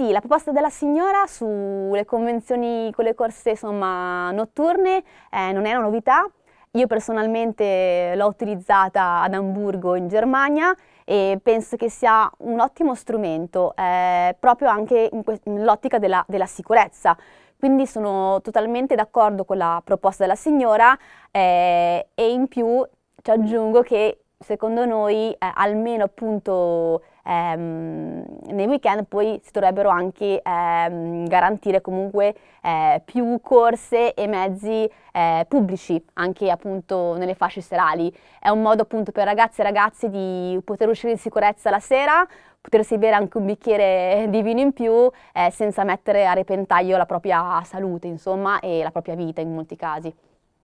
sì, la proposta della signora sulle convenzioni con le corse insomma, notturne eh, non è una novità. Io personalmente l'ho utilizzata ad Amburgo in Germania e penso che sia un ottimo strumento eh, proprio anche nell'ottica della, della sicurezza. Quindi sono totalmente d'accordo con la proposta della signora eh, e in più ci aggiungo che secondo noi eh, almeno appunto ehm, nei weekend poi si dovrebbero anche ehm, garantire comunque eh, più corse e mezzi eh, pubblici anche appunto nelle fasce serali. È un modo appunto per ragazzi e ragazze di poter uscire in sicurezza la sera, potersi bere anche un bicchiere di vino in più eh, senza mettere a repentaglio la propria salute insomma e la propria vita in molti casi.